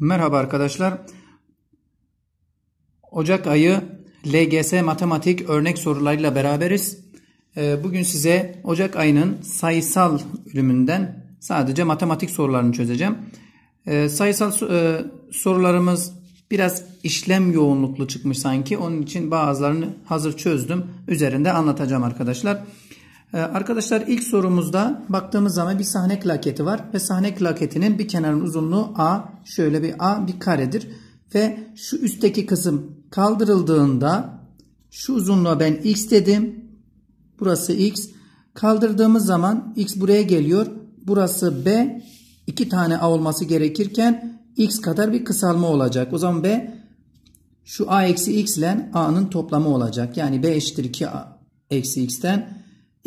Merhaba arkadaşlar. Ocak ayı LGS matematik örnek sorularıyla beraberiz. Ee, bugün size Ocak ayının sayısal bölümünden sadece matematik sorularını çözeceğim. Ee, sayısal e, sorularımız biraz işlem yoğunluklu çıkmış sanki. Onun için bazılarını hazır çözdüm. Üzerinde anlatacağım arkadaşlar. Arkadaşlar. Ee, arkadaşlar ilk sorumuzda baktığımız zaman bir sahne klaketi var ve sahne klaketinin bir kenarın uzunluğu A şöyle bir A bir karedir ve şu üstteki kısım kaldırıldığında şu uzunluğa ben X dedim. Burası X. Kaldırdığımız zaman X buraya geliyor. Burası B. iki tane A olması gerekirken X kadar bir kısalma olacak. O zaman B şu A eksi X ile A'nın toplamı olacak. Yani B eşittir 2 A eksi X'ten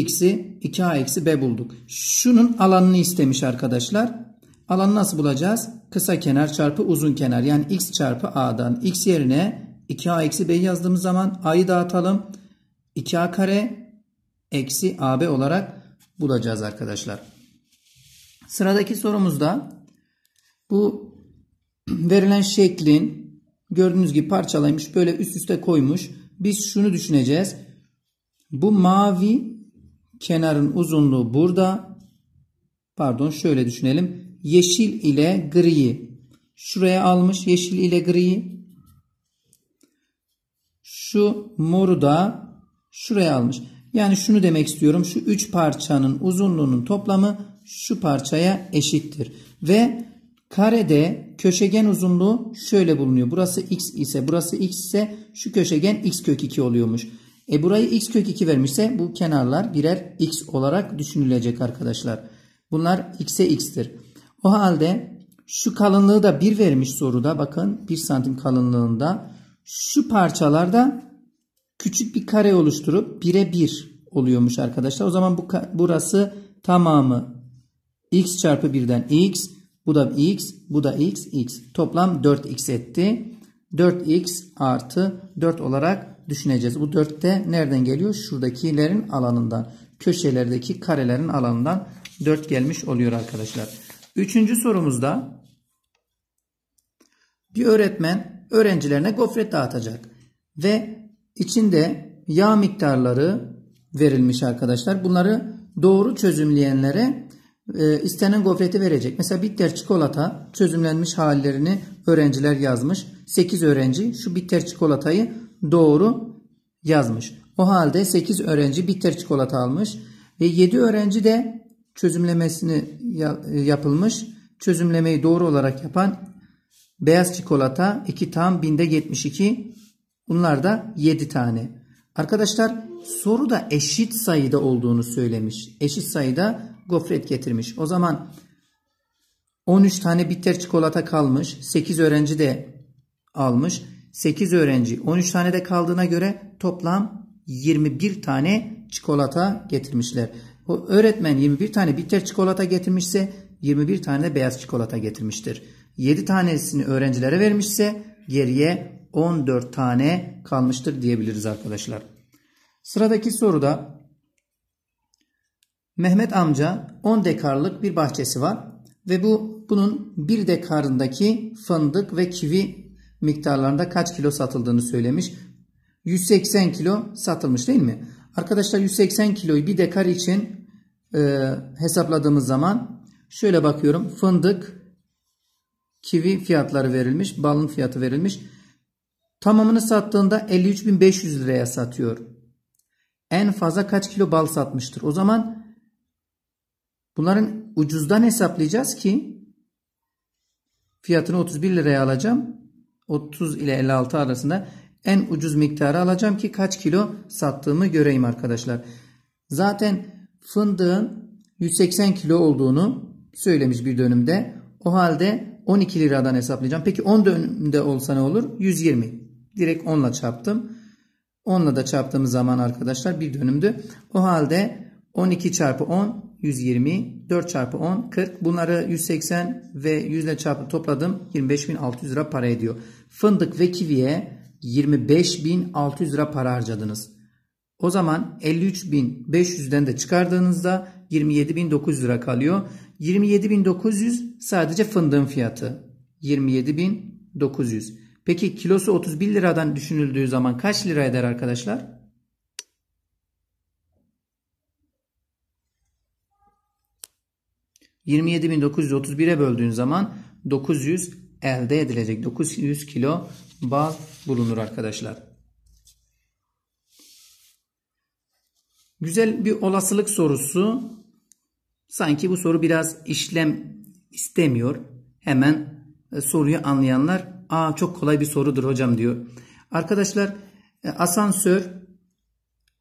x'i 2a eksi b bulduk. Şunun alanını istemiş arkadaşlar. Alanı nasıl bulacağız? Kısa kenar çarpı uzun kenar. Yani x çarpı a'dan x yerine 2a eksi b yazdığımız zaman a'yı dağıtalım. 2a kare eksi ab olarak bulacağız arkadaşlar. Sıradaki sorumuzda bu verilen şeklin gördüğünüz gibi parçalaymış böyle üst üste koymuş. Biz şunu düşüneceğiz. Bu mavi Kenarın uzunluğu burada. Pardon şöyle düşünelim. Yeşil ile griyi. Şuraya almış yeşil ile griyi. Şu moru da şuraya almış. Yani şunu demek istiyorum. Şu üç parçanın uzunluğunun toplamı şu parçaya eşittir. Ve karede köşegen uzunluğu şöyle bulunuyor. Burası x ise burası x ise şu köşegen x kök 2 oluyormuş. E burayı x kök 2 vermişse bu kenarlar birer x olarak düşünülecek arkadaşlar. Bunlar x'e x'tir. O halde şu kalınlığı da 1 vermiş soruda bakın 1 santim kalınlığında şu parçalarda küçük bir kare oluşturup 1'e 1 oluyormuş arkadaşlar. O zaman bu burası tamamı x çarpı 1'den x bu da x bu da x x toplam 4x etti. 4x artı 4 olarak düşüneceğiz. Bu de nereden geliyor? Şuradakilerin alanından. Köşelerdeki karelerin alanından 4 gelmiş oluyor arkadaşlar. Üçüncü sorumuzda bir öğretmen öğrencilerine gofret dağıtacak. Ve içinde yağ miktarları verilmiş arkadaşlar. Bunları doğru çözümleyenlere e, istenen gofreti verecek. Mesela bitter çikolata çözümlenmiş hallerini öğrenciler yazmış. 8 öğrenci şu bitter çikolatayı doğru yazmış. O halde 8 öğrenci bitter çikolata almış ve 7 öğrenci de çözümlemesini e, yapılmış. Çözümlemeyi doğru olarak yapan beyaz çikolata 2 tam binde 72. Bunlar da 7 tane. Arkadaşlar soruda eşit sayıda olduğunu söylemiş. Eşit sayıda gofret getirmiş. O zaman 13 tane bitter çikolata kalmış. 8 öğrenci de almış. 8 öğrenci 13 tane de kaldığına göre toplam 21 tane çikolata getirmişler. O öğretmen 21 tane bitter çikolata getirmişse 21 tane de beyaz çikolata getirmiştir. 7 tanesini öğrencilere vermişse geriye 14 tane kalmıştır diyebiliriz arkadaşlar. Sıradaki soruda Mehmet amca 10 dekarlık bir bahçesi var ve bu bunun 1 dekarındaki fındık ve kivi miktarlarında kaç kilo satıldığını söylemiş. 180 kilo satılmış değil mi? Arkadaşlar 180 kiloyu bir dekar için e, hesapladığımız zaman şöyle bakıyorum. Fındık, kivi fiyatları verilmiş. Balın fiyatı verilmiş. Tamamını sattığında 53.500 liraya satıyor. En fazla kaç kilo bal satmıştır? O zaman bunların ucuzdan hesaplayacağız ki fiyatını 31 liraya alacağım. 30 ile 56 arasında en ucuz miktarı alacağım ki kaç kilo sattığımı göreyim arkadaşlar. Zaten fındığın 180 kilo olduğunu söylemiş bir dönümde. O halde 12 liradan hesaplayacağım. Peki 10 dönümde olsa ne olur? 120. Direkt 10 ile çarptım. 10 ile de çarptığımız zaman arkadaşlar bir dönümdü. O halde 12 çarpı 10 120, 4 çarpı 10, 40. Bunları 180 ve 100 ile çarpı topladım. 25.600 lira para ediyor. Fındık ve kiviye 25.600 lira para harcadınız. O zaman 53.500'den de çıkardığınızda 27.900 lira kalıyor. 27.900 sadece fındığın fiyatı. 27.900. Peki kilosu 31 liradan düşünüldüğü zaman kaç lira eder arkadaşlar? 27.931'e böldüğün zaman 900 elde edilecek. 900 kilo bal bulunur arkadaşlar. Güzel bir olasılık sorusu. Sanki bu soru biraz işlem istemiyor. Hemen e, soruyu anlayanlar aa çok kolay bir sorudur hocam diyor. Arkadaşlar e, asansör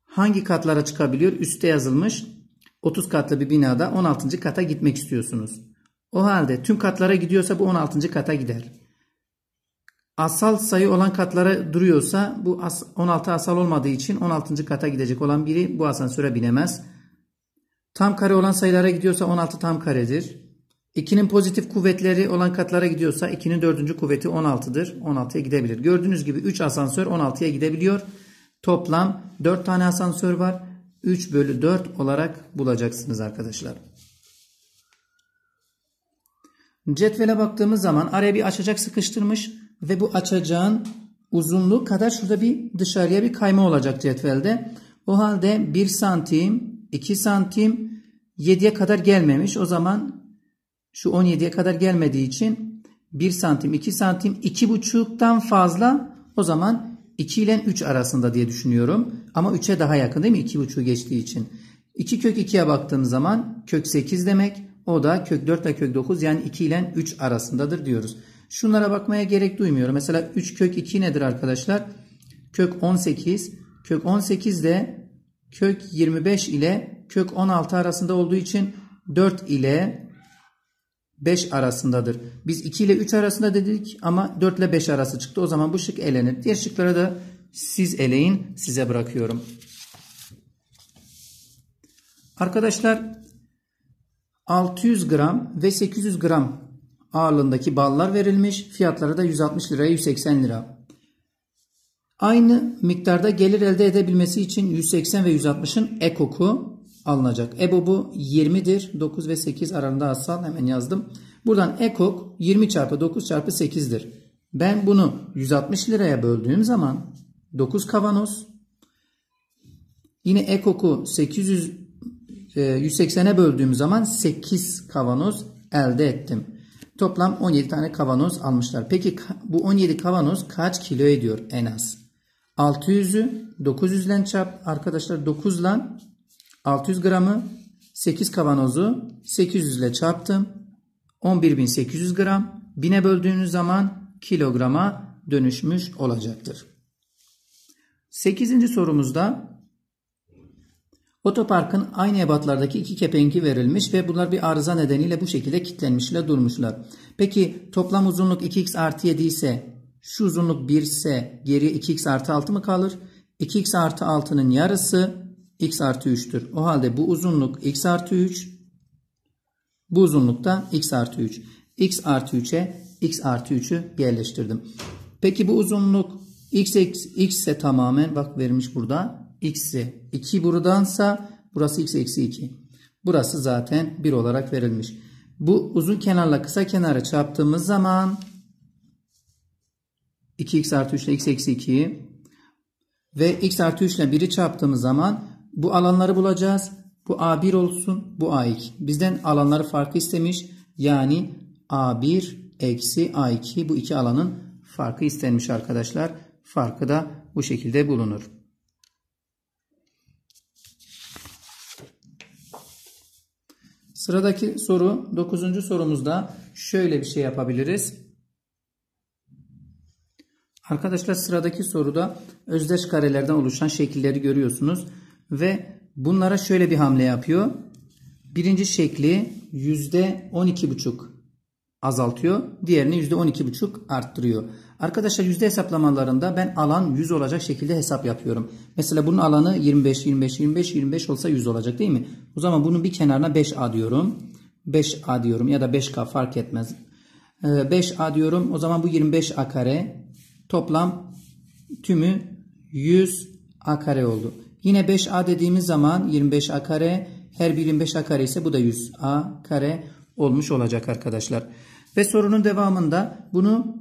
hangi katlara çıkabiliyor? Üste yazılmış. 30 katlı bir binada 16. kata gitmek istiyorsunuz. O halde tüm katlara gidiyorsa bu 16. kata gider. Asal sayı olan katlara duruyorsa bu 16 asal olmadığı için 16. kata gidecek olan biri bu asansöre binemez. Tam kare olan sayılara gidiyorsa 16 tam karedir. 2'nin pozitif kuvvetleri olan katlara gidiyorsa 2'nin 4. kuvveti 16'dır. 16'ya gidebilir. Gördüğünüz gibi 3 asansör 16'ya gidebiliyor. Toplam 4 tane asansör var. 3 bölü 4 olarak bulacaksınız arkadaşlar. Cetvele baktığımız zaman araya bir açacak sıkıştırmış ve bu açacağın uzunluğu kadar şurada bir dışarıya bir kayma olacak cetvelde. O halde 1 santim, 2 santim 7'ye kadar gelmemiş. O zaman şu 17'ye kadar gelmediği için 1 santim, 2 santim, 2,5'tan fazla o zaman 2 ile 3 arasında diye düşünüyorum. Ama 3'e daha yakın değil mi? 2,5'u geçtiği için. 2 kök 2'ye baktığım zaman kök 8 demek. O da kök 4 ile kök 9 yani 2 ile 3 arasındadır diyoruz. Şunlara bakmaya gerek duymuyorum. Mesela 3 kök 2 nedir arkadaşlar? Kök 18. Kök 18 de kök 25 ile kök 16 arasında olduğu için 4 ile 5 arasındadır. Biz 2 ile 3 arasında dedik ama 4 ile 5 arası çıktı. O zaman bu şık elenir. Diğer şıkları da siz eleyin. Size bırakıyorum. Arkadaşlar 600 gram ve 800 gram ağırlığındaki ballar verilmiş. Fiyatları da 160 liraya 180 lira. Aynı miktarda gelir elde edebilmesi için 180 ve 160'ın ekoku alınacak. EBOB'u 20'dir. 9 ve 8 aralığında asal hemen yazdım. Buradan EKOK 20 çarpı 9 çarpı 8'dir. Ben bunu 160 liraya böldüğüm zaman 9 kavanoz yine EKOK'u 800 e, 180'e böldüğüm zaman 8 kavanoz elde ettim. Toplam 17 tane kavanoz almışlar. Peki bu 17 kavanoz kaç kilo ediyor en az? 600'ü 900 çarp arkadaşlar 9 600 gramı 8 kavanozu 800 ile çarptım. 11.800 gram 1000'e böldüğünüz zaman kilograma dönüşmüş olacaktır. 8. sorumuzda otoparkın aynı ebatlardaki iki kepenki verilmiş ve bunlar bir arıza nedeniyle bu şekilde kilitlenmiş durmuşlar. Peki toplam uzunluk 2x artı 7 ise şu uzunluk 1 ise geriye 2x artı 6 mı kalır? 2x artı 6'nın yarısı x artı 3'tür. O halde bu uzunluk x artı 3. Bu uzunluk da x artı 3. x artı 3'e x artı 3'ü yerleştirdim. Peki bu uzunluk x, x, x ise tamamen bak vermiş burada. x'i 2 buradansa burası x eksi 2. Burası zaten 1 olarak verilmiş. Bu uzun kenarla kısa kenarı çarptığımız zaman 2x artı 3 ile x eksi 2'yi ve x artı 3 ile 1'i çarptığımız zaman bu alanları bulacağız. Bu A1 olsun. Bu A2. Bizden alanları farkı istemiş. Yani A1 eksi A2 bu iki alanın farkı istenmiş arkadaşlar. Farkı da bu şekilde bulunur. Sıradaki soru dokuzuncu sorumuzda şöyle bir şey yapabiliriz. Arkadaşlar sıradaki soruda özdeş karelerden oluşan şekilleri görüyorsunuz. Ve bunlara şöyle bir hamle yapıyor. Birinci şekli %12,5 azaltıyor. Diğerini %12,5 arttırıyor. Arkadaşlar yüzde hesaplamalarında ben alan 100 olacak şekilde hesap yapıyorum. Mesela bunun alanı 25, 25, 25, 25 olsa 100 olacak değil mi? O zaman bunun bir kenarına 5A diyorum. 5A diyorum ya da 5K fark etmez. 5A ee, diyorum. O zaman bu 25A kare. Toplam tümü 100A kare oldu. Yine 5a dediğimiz zaman 25a kare her bir 25a kare ise bu da 100a kare olmuş olacak arkadaşlar. Ve sorunun devamında bunu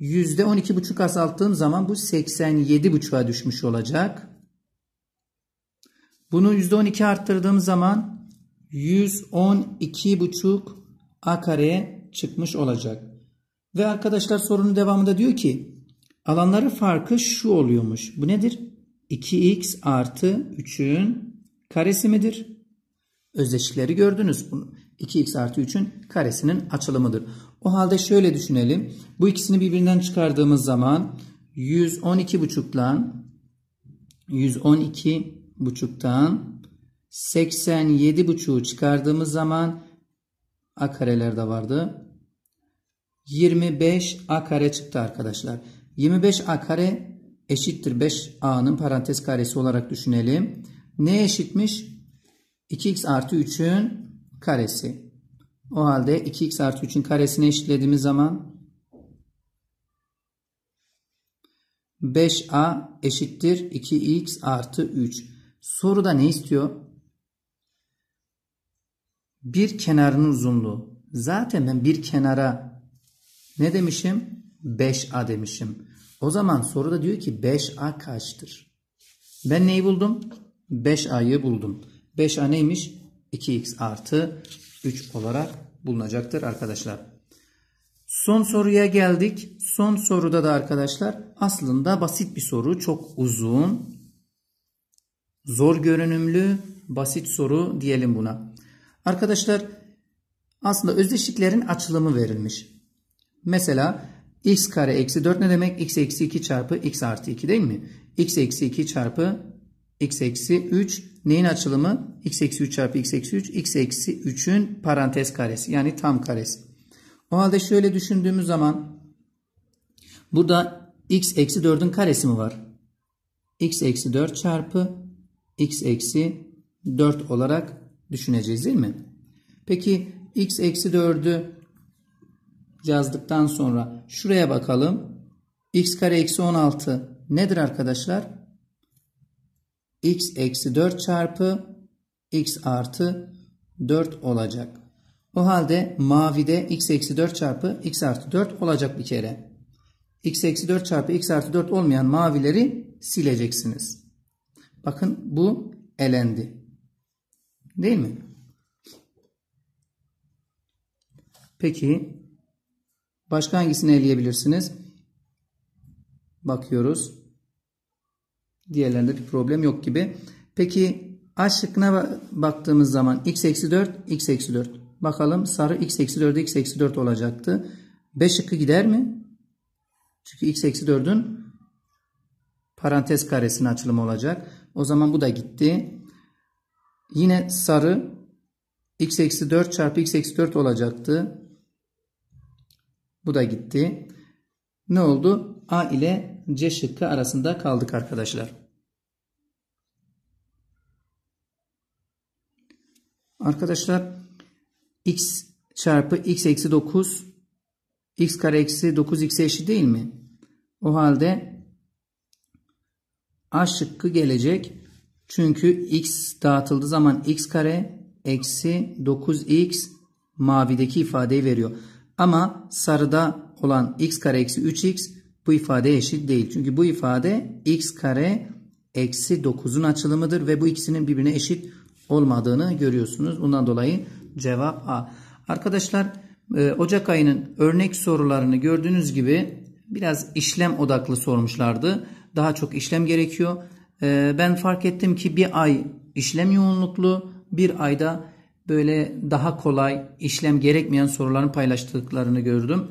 %12,5 azalttığım zaman bu 87,5'a düşmüş olacak. Bunu %12 arttırdığım zaman 112,5 a kareye çıkmış olacak. Ve arkadaşlar sorunun devamında diyor ki alanları farkı şu oluyormuş. Bu nedir? 2x artı 3'ün karesi midir? Özdeşlikleri gördünüz. 2x artı 3'ün karesinin açılımıdır. O halde şöyle düşünelim. Bu ikisini birbirinden çıkardığımız zaman 112 buçuktan 112 buçuktan 87 buçuğu çıkardığımız zaman a kareler de vardı. 25 a kare çıktı arkadaşlar. 25 a kare eşittir 5a'nın parantez karesi olarak düşünelim. Ne eşitmiş? 2x artı 3'ün karesi. O halde 2x artı 3'ün karesini eşitlediğimiz zaman 5a eşittir 2x artı 3. Soruda ne istiyor? Bir kenarın uzunluğu. Zaten ben bir kenara ne demişim? 5a demişim. O zaman soruda diyor ki 5A kaçtır? Ben neyi buldum? 5A'yı buldum. 5A neymiş? 2X artı 3 olarak bulunacaktır arkadaşlar. Son soruya geldik. Son soruda da arkadaşlar aslında basit bir soru. Çok uzun, zor görünümlü, basit soru diyelim buna. Arkadaşlar aslında özdeşliklerin açılımı verilmiş. Mesela x kare eksi 4 ne demek? x eksi 2 çarpı x artı 2 değil mi? x eksi 2 çarpı x eksi 3 neyin açılımı? x eksi 3 çarpı x eksi 3 x eksi 3'ün parantez karesi yani tam karesi. O halde şöyle düşündüğümüz zaman burada x eksi 4'ün karesi mi var? x eksi 4 çarpı x eksi 4 olarak düşüneceğiz değil mi? Peki x eksi 4'ü yazdıktan sonra şuraya bakalım. x kare eksi 16 nedir arkadaşlar? x eksi 4 çarpı x artı 4 olacak. O halde mavide x eksi 4 çarpı x artı 4 olacak bir kere. x eksi 4 çarpı x artı 4 olmayan mavileri sileceksiniz. Bakın bu elendi. Değil mi? Peki Başka hangisini eleyebilirsiniz? Bakıyoruz. Diğerlerinde bir problem yok gibi. Peki A şıkkına baktığımız zaman x eksi 4, x eksi 4. Bakalım sarı x eksi 4, x eksi 4 olacaktı. 5 şıkkı gider mi? Çünkü x eksi 4'ün parantez karesinin açılımı olacak. O zaman bu da gitti. Yine sarı x eksi 4 çarpı x eksi 4 olacaktı. Bu da gitti. Ne oldu? A ile C şıkkı arasında kaldık arkadaşlar. Arkadaşlar x çarpı x eksi 9 x kare eksi 9 x eşit değil mi? O halde a şıkkı gelecek. Çünkü x dağıtıldığı zaman x kare eksi 9x mavideki ifadeyi veriyor. Ama sarıda olan x kare eksi 3x bu ifade eşit değil. Çünkü bu ifade x kare eksi 9'un açılımıdır ve bu ikisinin birbirine eşit olmadığını görüyorsunuz. Bundan dolayı cevap A. Arkadaşlar e, Ocak ayının örnek sorularını gördüğünüz gibi biraz işlem odaklı sormuşlardı. Daha çok işlem gerekiyor. E, ben fark ettim ki bir ay işlem yoğunluklu, bir ayda böyle daha kolay işlem gerekmeyen soruların paylaştıklarını gördüm.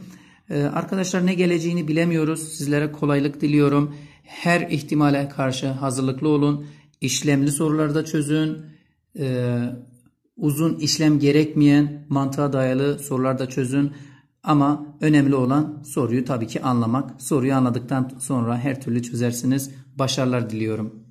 Ee, arkadaşlar ne geleceğini bilemiyoruz. Sizlere kolaylık diliyorum. Her ihtimale karşı hazırlıklı olun. İşlemli soruları da çözün. Ee, uzun işlem gerekmeyen mantığa dayalı sorular da çözün. Ama önemli olan soruyu tabii ki anlamak. Soruyu anladıktan sonra her türlü çözersiniz. Başarılar diliyorum.